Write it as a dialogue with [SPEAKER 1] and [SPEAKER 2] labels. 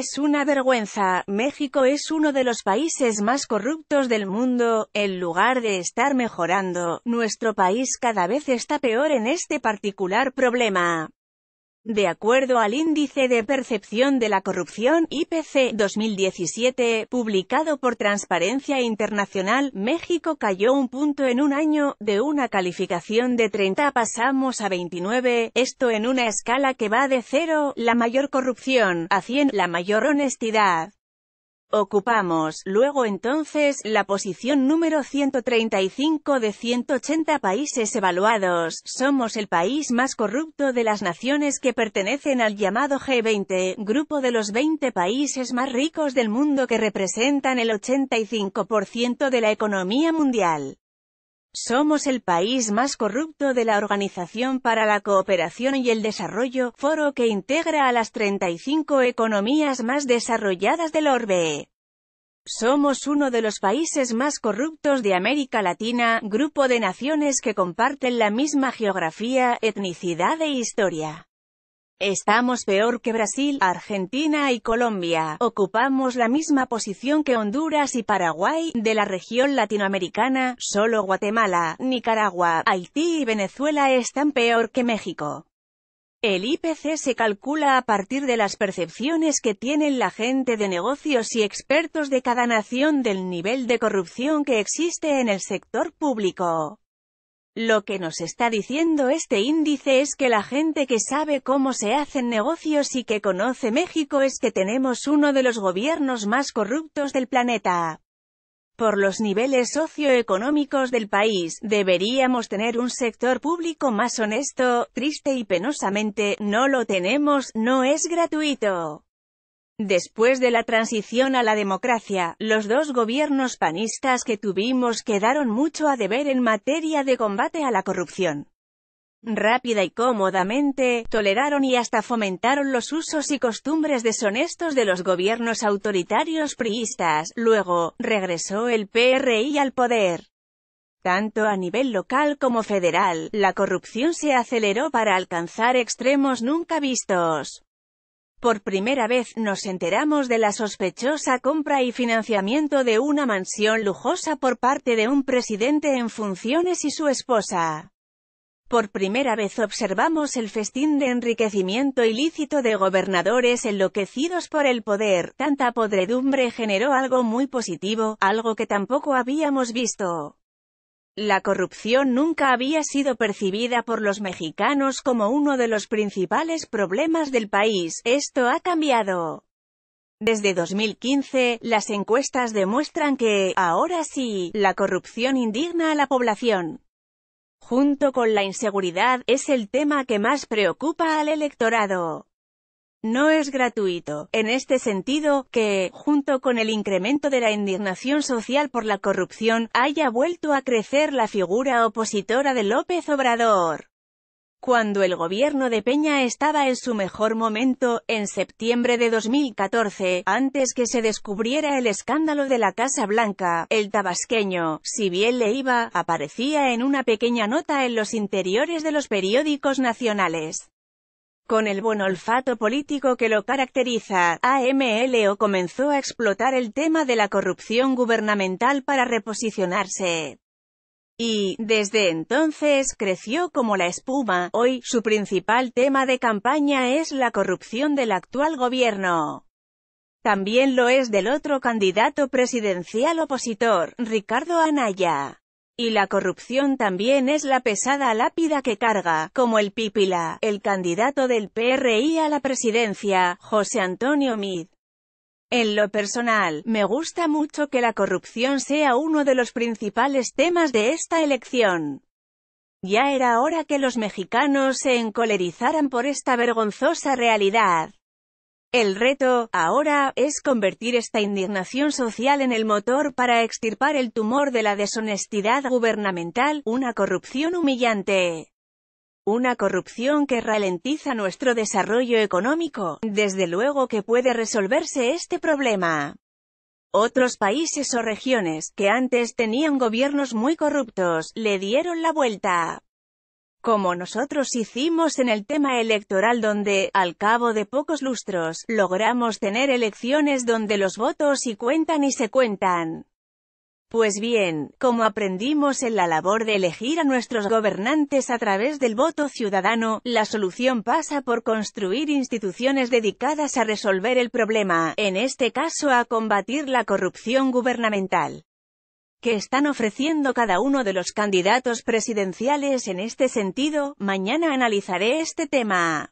[SPEAKER 1] Es una vergüenza, México es uno de los países más corruptos del mundo, en lugar de estar mejorando, nuestro país cada vez está peor en este particular problema. De acuerdo al Índice de Percepción de la Corrupción IPC 2017, publicado por Transparencia Internacional, México cayó un punto en un año, de una calificación de 30 pasamos a 29, esto en una escala que va de 0, la mayor corrupción, a 100, la mayor honestidad. Ocupamos, luego entonces, la posición número 135 de 180 países evaluados, somos el país más corrupto de las naciones que pertenecen al llamado G20, grupo de los 20 países más ricos del mundo que representan el 85% de la economía mundial. Somos el país más corrupto de la Organización para la Cooperación y el Desarrollo, foro que integra a las 35 economías más desarrolladas del orbe. Somos uno de los países más corruptos de América Latina, grupo de naciones que comparten la misma geografía, etnicidad e historia. Estamos peor que Brasil, Argentina y Colombia. Ocupamos la misma posición que Honduras y Paraguay, de la región latinoamericana, solo Guatemala, Nicaragua, Haití y Venezuela están peor que México. El IPC se calcula a partir de las percepciones que tienen la gente de negocios y expertos de cada nación del nivel de corrupción que existe en el sector público. Lo que nos está diciendo este índice es que la gente que sabe cómo se hacen negocios y que conoce México es que tenemos uno de los gobiernos más corruptos del planeta. Por los niveles socioeconómicos del país, deberíamos tener un sector público más honesto, triste y penosamente, no lo tenemos, no es gratuito. Después de la transición a la democracia, los dos gobiernos panistas que tuvimos quedaron mucho a deber en materia de combate a la corrupción. Rápida y cómodamente, toleraron y hasta fomentaron los usos y costumbres deshonestos de los gobiernos autoritarios priistas, luego, regresó el PRI al poder. Tanto a nivel local como federal, la corrupción se aceleró para alcanzar extremos nunca vistos. Por primera vez nos enteramos de la sospechosa compra y financiamiento de una mansión lujosa por parte de un presidente en funciones y su esposa. Por primera vez observamos el festín de enriquecimiento ilícito de gobernadores enloquecidos por el poder. Tanta podredumbre generó algo muy positivo, algo que tampoco habíamos visto. La corrupción nunca había sido percibida por los mexicanos como uno de los principales problemas del país, esto ha cambiado. Desde 2015, las encuestas demuestran que, ahora sí, la corrupción indigna a la población. Junto con la inseguridad, es el tema que más preocupa al electorado no es gratuito, en este sentido, que, junto con el incremento de la indignación social por la corrupción, haya vuelto a crecer la figura opositora de López Obrador. Cuando el gobierno de Peña estaba en su mejor momento, en septiembre de 2014, antes que se descubriera el escándalo de la Casa Blanca, el tabasqueño, si bien le iba, aparecía en una pequeña nota en los interiores de los periódicos nacionales. Con el buen olfato político que lo caracteriza, AMLO comenzó a explotar el tema de la corrupción gubernamental para reposicionarse. Y, desde entonces, creció como la espuma. Hoy, su principal tema de campaña es la corrupción del actual gobierno. También lo es del otro candidato presidencial opositor, Ricardo Anaya. Y la corrupción también es la pesada lápida que carga, como el Pípila, el candidato del PRI a la presidencia, José Antonio Mid. En lo personal, me gusta mucho que la corrupción sea uno de los principales temas de esta elección. Ya era hora que los mexicanos se encolerizaran por esta vergonzosa realidad. El reto, ahora, es convertir esta indignación social en el motor para extirpar el tumor de la deshonestidad gubernamental, una corrupción humillante. Una corrupción que ralentiza nuestro desarrollo económico, desde luego que puede resolverse este problema. Otros países o regiones, que antes tenían gobiernos muy corruptos, le dieron la vuelta como nosotros hicimos en el tema electoral donde, al cabo de pocos lustros, logramos tener elecciones donde los votos y cuentan y se cuentan. Pues bien, como aprendimos en la labor de elegir a nuestros gobernantes a través del voto ciudadano, la solución pasa por construir instituciones dedicadas a resolver el problema, en este caso a combatir la corrupción gubernamental que están ofreciendo cada uno de los candidatos presidenciales en este sentido, mañana analizaré este tema.